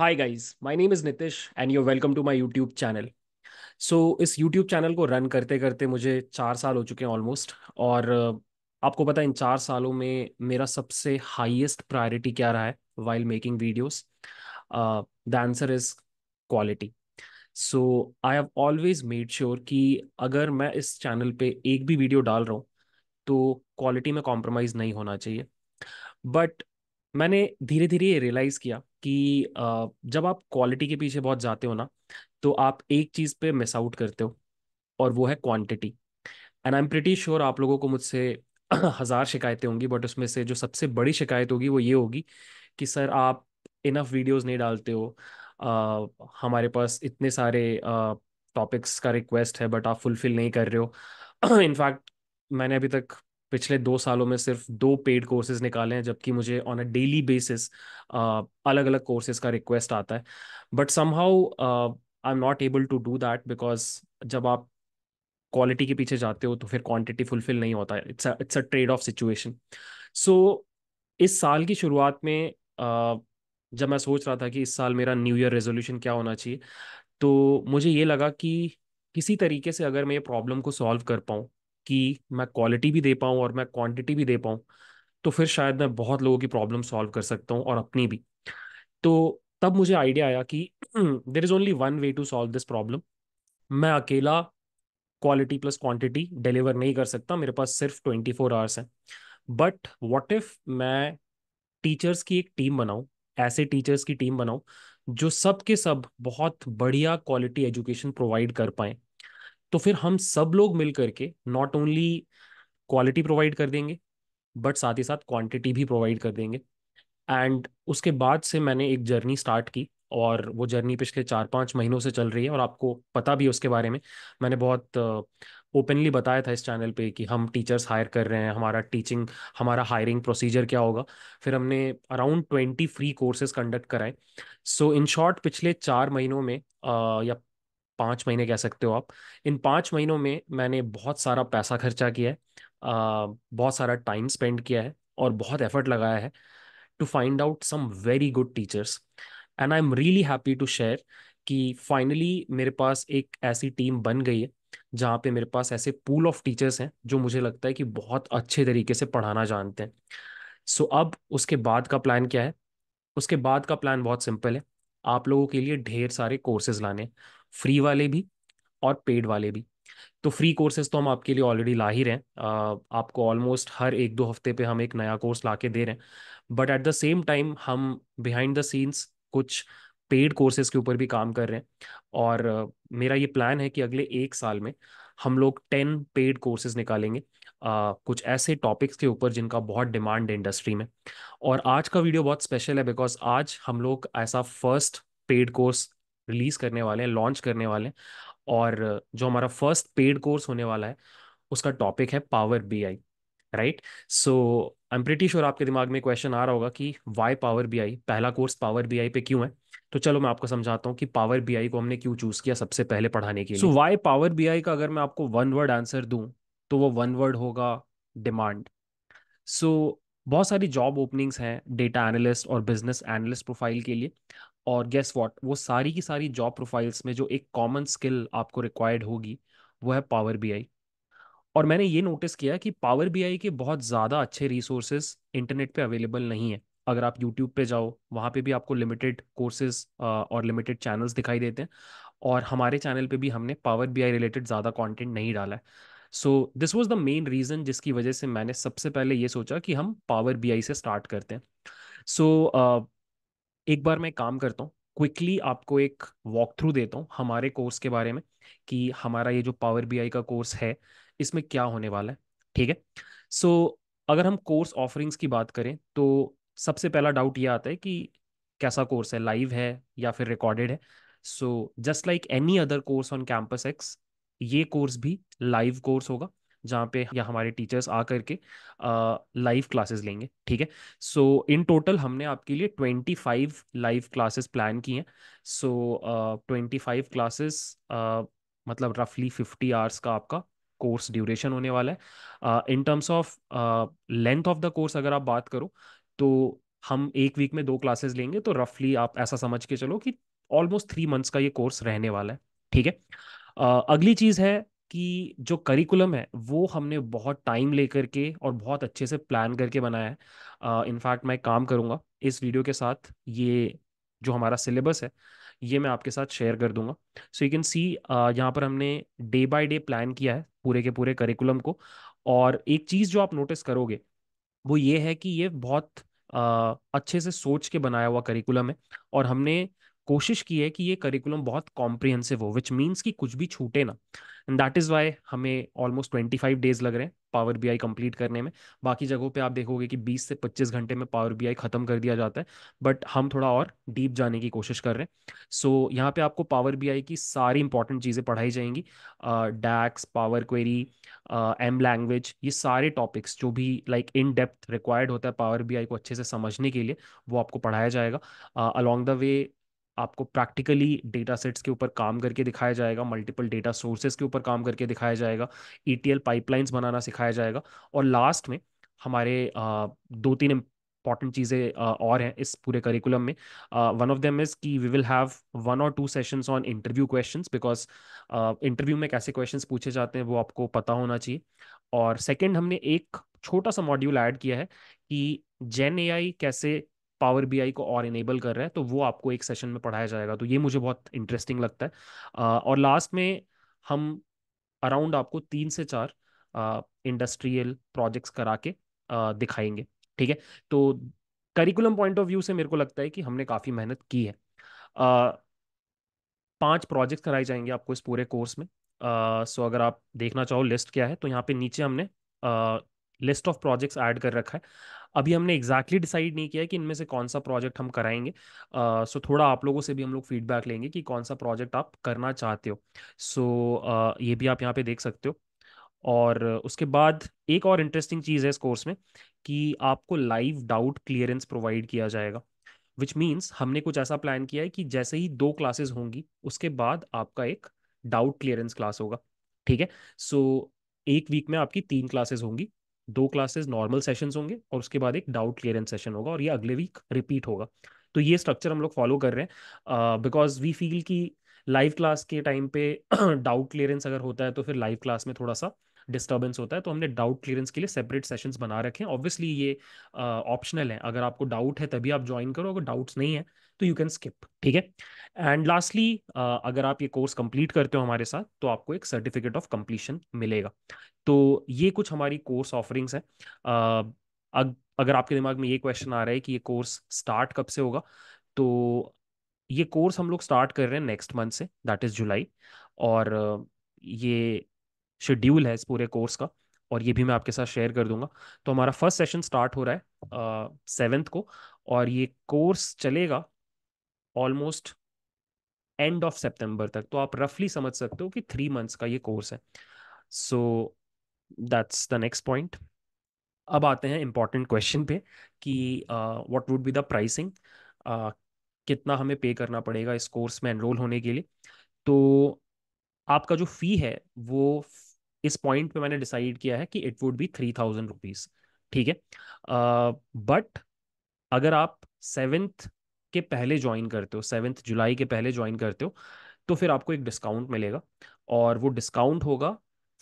hi guys my name is Nitish and you welcome to my YouTube channel so इस YouTube channel को run करते करते मुझे चार साल हो चुके हैं ऑलमोस्ट और आपको पता है इन चार सालों में मेरा सबसे हाईएस्ट प्रायोरिटी क्या रहा है while making videos the answer is quality so I have always made sure कि अगर मैं इस चैनल पे एक भी वीडियो डाल रहा हूँ तो क्वालिटी में कॉम्प्रोमाइज़ नहीं होना चाहिए बट मैंने धीरे धीरे ये रियलाइज़ किया कि जब आप क्वालिटी के पीछे बहुत जाते हो ना तो आप एक चीज़ पे मिस आउट करते हो और वो है quantity and I am pretty sure आप लोगों को मुझसे हज़ार शिकायतें होंगी बट उसमें से जो सबसे बड़ी शिकायत होगी वो ये होगी कि सर आप इनफ वीडियोस नहीं डालते हो अ, हमारे पास इतने सारे टॉपिक्स का रिक्वेस्ट है बट आप फुलफिल नहीं कर रहे हो इनफैक्ट मैंने अभी तक पिछले दो सालों में सिर्फ दो पेड कोर्सेज निकाले हैं जबकि मुझे ऑन अ डेली बेसिस अलग अलग कोर्सेज का रिक्वेस्ट आता है but somehow I am not able to do that because जब आप क्वालिटी के पीछे जाते हो तो फिर क्वांटिटी फुलफिल नहीं होता it's it's a trade off situation so इस साल की शुरुआत में uh, जब मैं सोच रहा था कि इस साल मेरा न्यू ईयर रेजोल्यूशन क्या होना चाहिए तो मुझे ये लगा कि किसी तरीके से अगर मैं ये प्रॉब्लम को सॉल्व कर पाऊँ कि मैं क्वालिटी भी दे पाऊँ और मैं क्वांटिटी भी दे पाऊँ तो फिर शायद मैं बहुत लोगों की प्रॉब्लम सॉल्व कर सकता हूँ और अपनी भी तो तब मुझे आइडिया आया कि there is only one way to solve this problem मैं अकेला क्वालिटी प्लस क्वांटिटी डिलीवर नहीं कर सकता मेरे पास सिर्फ ट्वेंटी फोर आवर्स हैं बट वॉट इफ मैं टीचर्स की एक टीम बनाऊँ ऐसे टीचर्स की टीम बनाऊँ जो सब के सब बहुत बढ़िया क्वालिटी एजुकेशन प्रोवाइड कर पाएँ तो फिर हम सब लोग मिल करके नॉट ओनली क्वालिटी प्रोवाइड कर देंगे बट साथ ही साथ क्वांटिटी भी प्रोवाइड कर देंगे एंड उसके बाद से मैंने एक जर्नी स्टार्ट की और वो जर्नी पिछले चार पाँच महीनों से चल रही है और आपको पता भी है उसके बारे में मैंने बहुत ओपनली बताया था इस चैनल पे कि हम टीचर्स हायर कर रहे हैं हमारा टीचिंग हमारा हायरिंग प्रोसीजर क्या होगा फिर हमने around twenty free courses conduct कराए सो इन शॉर्ट पिछले चार महीनों में uh, या पाँच महीने कह सकते हो आप इन पाँच महीनों में मैंने बहुत सारा पैसा खर्चा किया है बहुत सारा टाइम स्पेंड किया है और बहुत एफर्ट लगाया है to find out some very good teachers and I am really happy to share कि फाइनली मेरे पास एक ऐसी टीम बन गई है जहाँ पे मेरे पास ऐसे पूल ऑफ टीचर्स हैं जो मुझे लगता है कि बहुत अच्छे तरीके से पढ़ाना जानते हैं सो so, अब उसके बाद का प्लान क्या है उसके बाद का प्लान बहुत सिंपल है आप लोगों के लिए ढेर सारे कोर्सेज लाने फ्री वाले भी और पेड वाले भी तो फ्री कोर्सेज तो हम आपके लिए ऑलरेडी ला ही रहे हैं आपको ऑलमोस्ट हर एक दो हफ्ते पे हम एक नया कोर्स ला के दे रहे हैं but at the same time हम बिहाइंड द सीन्स कुछ पेड कोर्सेज के ऊपर भी काम कर रहे हैं और मेरा ये प्लान है कि अगले एक साल में हम लोग टेन पेड कोर्सेज निकालेंगे कुछ ऐसे टॉपिक्स के ऊपर जिनका बहुत डिमांड है इंडस्ट्री में और आज का वीडियो बहुत स्पेशल है बिकॉज आज हम लोग ऐसा फर्स्ट पेड कोर्स रिलीज करने वाले हैं लॉन्च करने वाले हैं और जो हमारा फर्स्ट पेड कोर्स होने वाला है उसका टॉपिक है power B I right so I am pretty sure आपके दिमाग में क्वेश्चन आ रहा होगा कि वाई पावर बी आई पहला कोर्स पावर बी आई पे क्यों है तो चलो मैं आपको समझाता हूँ कि पावर बी आई को हमने क्यों चूज किया सबसे पहले पढ़ाने के लिए so why power B I का अगर मैं आपको वन वर्ड आंसर दूँ तो वो वन वर्ड होगा डिमांड सो so, बहुत सारी जॉब ओपनिंग्स हैं डेटा एनालिस्ट और बिजनेस एनालिस्ट प्रोफाइल के लिए और गेस व्हाट वो सारी की सारी जॉब प्रोफाइल्स में जो एक कॉमन स्किल आपको रिक्वायर्ड होगी वो है पावर आई और मैंने ये नोटिस किया कि पावर आई के बहुत ज़्यादा अच्छे रिसोर्सेज इंटरनेट पे अवेलेबल नहीं है अगर आप यूट्यूब पे जाओ वहाँ पे भी आपको लिमिटेड कोर्सेज और लिमिटेड चैनल्स दिखाई देते हैं और हमारे चैनल पे भी हमने पावर बीआई रिलेटेड ज़्यादा कंटेंट नहीं डाला है so this was the main reason जिसकी वजह से मैंने सबसे पहले ये सोचा कि हम पावर बी से स्टार्ट करते हैं सो so, uh, एक बार मैं काम करता हूँ क्विकली आपको एक वॉक थ्रू देता हूँ हमारे कोर्स के बारे में कि हमारा ये जो पावर बी का कोर्स है इसमें क्या होने वाला है ठीक है सो so, अगर हम कोर्स ऑफरिंग्स की बात करें तो सबसे पहला डाउट ये आता है कि कैसा कोर्स है लाइव है या फिर रिकॉर्डेड है so just like any other course on campus X ये कोर्स भी लाइव कोर्स होगा जहाँ पे या हमारे टीचर्स आ करके लाइव क्लासेस लेंगे ठीक है सो इन टोटल हमने आपके लिए twenty five live classes plan की हैं सो ट्वेंटी फाइव क्लासेस मतलब रफली फिफ्टी आवर्स का आपका कोर्स ड्यूरेशन होने वाला है in terms of length of the course अगर आप बात करो तो हम एक वीक में दो क्लासेस लेंगे तो रफली आप ऐसा समझ के चलो कि ऑलमोस्ट थ्री मंथ्स का ये कोर्स रहने वाला है ठीक है अगली चीज़ है कि जो करिकुलम है वो हमने बहुत टाइम ले करके और बहुत अच्छे से प्लान करके बनाया है इनफैक्ट uh, मैं काम करूँगा इस वीडियो के साथ ये जो हमारा सिलेबस है ये मैं आपके साथ शेयर कर दूंगा सो यू कैन सी यहाँ पर हमने डे बाय डे प्लान किया है पूरे के पूरे करिकुलम को और एक चीज़ जो आप नोटिस करोगे वो ये है कि ये बहुत uh, अच्छे से सोच के बनाया हुआ करिकुलम है और हमने कोशिश की है कि ये करिकुलम बहुत कॉम्प्रिहेंसिव हो विच मीन्स कि कुछ भी छूटे ना एंड दैट इज़ वाई हमें ऑलमोस्ट ट्वेंटी फाइव डेज लग रहे हैं पावर बी आई कम्प्लीट करने में बाकी जगहों पर आप देखोगे कि बीस से पच्चीस घंटे में पावर बी आई ख़त्म कर दिया जाता है बट हम थोड़ा और डीप जाने की कोशिश कर रहे हैं सो so, यहाँ पे आपको पावर बी आई की सारी इंपॉर्टेंट चीज़ें पढ़ाई जाएंगी DAX power query M language ये सारे टॉपिक्स जो भी लाइक इन डेप्थ रिक्वायर्ड होता है पावर बी आई को अच्छे से समझने के लिए वो आपको पढ़ाया जाएगा अलॉन्ग द वे आपको प्रैक्टिकली डेटा सेट्स के ऊपर काम करके दिखाया जाएगा मल्टीपल डेटा सोर्सेज के ऊपर काम करके दिखाया जाएगा ई टी एल पाइपलाइंस बनाना सिखाया जाएगा और लास्ट में हमारे आ, दो तीन इंपॉर्टेंट चीज़ें और हैं इस पूरे करिकुलम में वन ऑफ देम इज़ कि वी विल हैव वन और two sessions on interview questions because interview में कैसे क्वेश्चंस पूछे जाते हैं वो आपको पता होना चाहिए और सेकेंड हमने एक छोटा सा मॉड्यूल ऐड किया है कि जेन ए कैसे पावर बी को और इनेबल कर रहे हैं तो वो आपको एक सेशन में पढ़ाया जाएगा तो ये मुझे बहुत इंटरेस्टिंग लगता है और लास्ट में हम अराउंड आपको तीन से चार इंडस्ट्रियल प्रोजेक्ट्स करा के दिखाएंगे ठीक है तो करिकुलम पॉइंट ऑफ व्यू से मेरे को लगता है कि हमने काफ़ी मेहनत की है पांच प्रोजेक्ट कराए जाएंगे आपको इस पूरे कोर्स में सो अगर आप देखना चाहो लिस्ट क्या है तो यहाँ पे नीचे हमने लिस्ट ऑफ प्रोजेक्ट्स ऐड कर रखा है अभी हमने एग्जैक्टली exactly डिसाइड नहीं किया कि इनमें से कौन सा प्रोजेक्ट हम कराएंगे सो uh, थोड़ा आप लोगों से भी हम लोग फीडबैक लेंगे कि कौन सा प्रोजेक्ट आप करना चाहते हो सो so, uh, ये भी आप यहाँ पे देख सकते हो और उसके बाद एक और इंटरेस्टिंग चीज़ है इस कोर्स में कि आपको लाइव डाउट क्लियरेंस प्रोवाइड किया जाएगा विच मीन्स हमने कुछ ऐसा प्लान किया है कि जैसे ही दो क्लासेस होंगी उसके बाद आपका एक डाउट क्लियरेंस क्लास होगा ठीक है सो so, एक वीक में आपकी तीन क्लासेस होंगी दो क्लासेस नॉर्मल सेशन होंगे और उसके बाद एक डाउट क्लियरेंस सेशन होगा और ये अगले वीक रिपीट होगा तो ये स्ट्रक्चर हम लोग फॉलो कर रहे हैं बिकॉज वी फील कि लाइव क्लास के टाइम पे डाउट क्लियरेंस अगर होता है तो फिर लाइव क्लास में थोड़ा सा डिस्टर्बेंस होता है तो हमने डाउट क्लियरेंस के लिए सेपरेट सेशंस बना रखे हैं ऑब्वियसली ये ऑप्शनल uh, है अगर आपको डाउट है तभी आप ज्वाइन करो अगर डाउट्स नहीं है तो यू कैन स्किप ठीक है एंड लास्टली अगर आप ये कोर्स कंप्लीट करते हो हमारे साथ तो आपको एक सर्टिफिकेट ऑफ कंप्लीशन मिलेगा तो ये कुछ हमारी कोर्स ऑफरिंग्स हैं uh, अग, अगर आपके दिमाग में ये क्वेश्चन आ रहा है कि ये कोर्स स्टार्ट कब से होगा तो ये कोर्स हम लोग स्टार्ट कर रहे हैं नेक्स्ट मंथ से दैट इज़ जुलाई और ये शेड्यूल है इस पूरे कोर्स का और ये भी मैं आपके साथ शेयर कर दूंगा तो हमारा फर्स्ट सेशन स्टार्ट हो रहा है सेवेंथ को और ये कोर्स चलेगा ऑलमोस्ट एंड ऑफ सेप्टेम्बर तक तो आप रफली समझ सकते हो कि थ्री मंथ्स का ये कोर्स है so that's the next point अब आते हैं इम्पॉर्टेंट क्वेश्चन पे कि what would be the pricing कितना हमें पे करना पड़ेगा इस कोर्स में एनरोल होने के लिए तो आपका जो फ़ी है वो इस पॉइंट पे मैंने डिसाइड किया है कि it would be three thousand rupees ठीक है बट uh, अगर आप सेवेंथ के पहले ज्वाइन करते हो सेवन्थ जुलाई के पहले ज्वाइन करते हो तो फिर आपको एक डिस्काउंट मिलेगा और वो डिस्काउंट होगा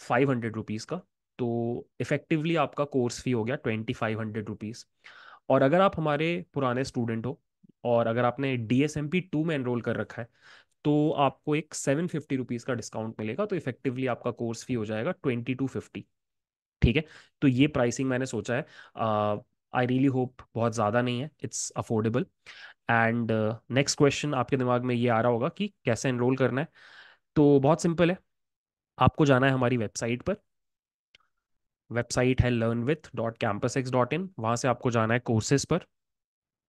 फाइव हंड्रेड रुपीज़ का तो इफ़ेक्टिवली आपका कोर्स फी हो गया ट्वेंटी फाइव हंड्रेड रुपीज़ और अगर आप हमारे पुराने स्टूडेंट हो और अगर आपने D S M P two में एनरोल कर रखा है तो आपको एक सेवन फिफ्टी रुपीज़ का डिस्काउंट मिलेगा तो इफेक्टिवली आपका कोर्स फी हो जाएगा ट्वेंटी टू फिफ्टी ठीक है तो ये प्राइसिंग मैंने सोचा है आई रियली होप बहुत ज़्यादा नहीं है it's affordable and next question आपके दिमाग में ये आ रहा होगा कि कैसे एनरोल करना है तो बहुत सिंपल है आपको जाना है हमारी वेबसाइट पर वेबसाइट है learn with dot campus X dot in वहाँ से आपको जाना है कोर्सेज पर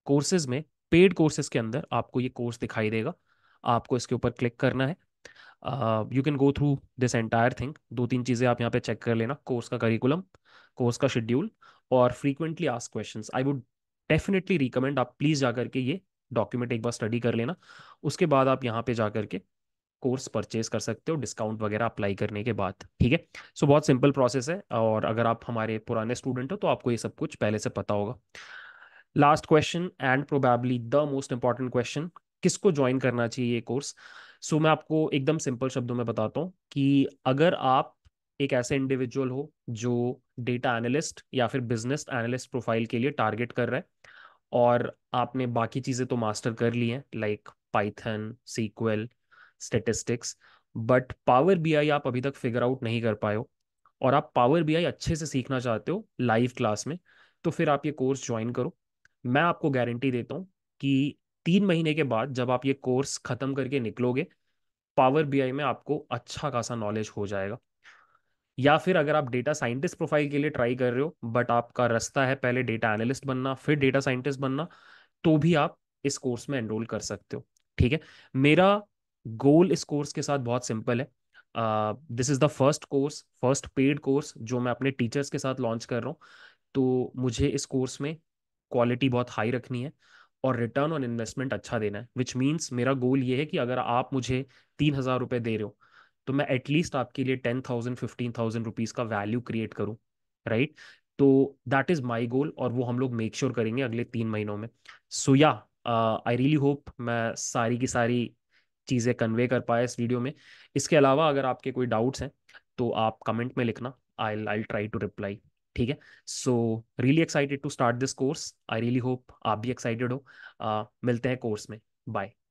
कोर्सेज में पेड कोर्सेज के अंदर आपको ये कोर्स दिखाई देगा आपको इसके ऊपर क्लिक करना है you can go through this entire thing दो तीन चीज़ें आप यहाँ पे चेक कर लेना कोर्स का करिकुलम कोर्स का शेड्यूल और frequently ask questions I would definitely recommend आप प्लीज़ जा करके ये डॉक्यूमेंट एक बार स्टडी कर लेना उसके बाद आप यहाँ पे जा करके कोर्स परचेज कर सकते हो डिस्काउंट वगैरह अप्लाई करने के बाद ठीक है सो बहुत सिंपल प्रोसेस है और अगर आप हमारे पुराने स्टूडेंट हो तो आपको ये सब कुछ पहले से पता होगा last question and probably the most important question किसको ज्वाइन करना चाहिए ये कोर्स सो so, मैं आपको एकदम सिंपल शब्दों में बताता हूँ कि अगर आप एक ऐसे इंडिविजुअल हो जो डेटा एनालिस्ट या फिर बिजनेस एनालिस्ट प्रोफाइल के लिए टारगेट कर रहा है और आपने बाकी चीज़ें तो मास्टर कर ली हैं like Python SQL statistics but power B I आप अभी तक फिगर आउट नहीं कर पाए हो और आप पावर बी आई अच्छे से सीखना चाहते हो लाइव क्लास में तो फिर आप ये कोर्स ज्वाइन करो मैं आपको गारंटी देता हूँ कि तीन महीने के बाद जब आप ये कोर्स ख़त्म करके निकलोगे पावर बी आई में आपको अच्छा खासा नॉलेज हो जाएगा या फिर अगर आप डेटा साइंटिस्ट प्रोफाइल के लिए ट्राई कर रहे हो बट आपका रास्ता है पहले डेटा एनालिस्ट बनना फिर डेटा साइंटिस्ट बनना तो भी आप इस कोर्स में एनरोल कर सकते हो ठीक है मेरा गोल इस कोर्स के साथ बहुत सिंपल है this is the first course first paid course जो मैं अपने टीचर्स के साथ लॉन्च कर रहा हूँ तो मुझे इस कोर्स में क्वालिटी बहुत हाई रखनी है और रिटर्न ऑन इन्वेस्टमेंट अच्छा देना है विच मीन्स मेरा गोल ये है कि अगर आप मुझे तीन हज़ार रुपये दे रहे हो तो मैं एटलीस्ट आपके लिए ten thousand fifteen thousand rupees का वैल्यू क्रिएट करूँ राइट तो दैट इज़ माई गोल और वो हम लोग मेक श्योर sure करेंगे अगले तीन महीनों में सो या आई रियली होप मैं सारी की सारी चीज़ें कन्वे कर पाया इस वीडियो में इसके अलावा अगर आपके कोई डाउट्स हैं तो आप कमेंट में लिखना I I try to reply ठीक है so really excited to start this course I really hope आप भी एक्साइटेड हो uh, मिलते हैं कोर्स में बाय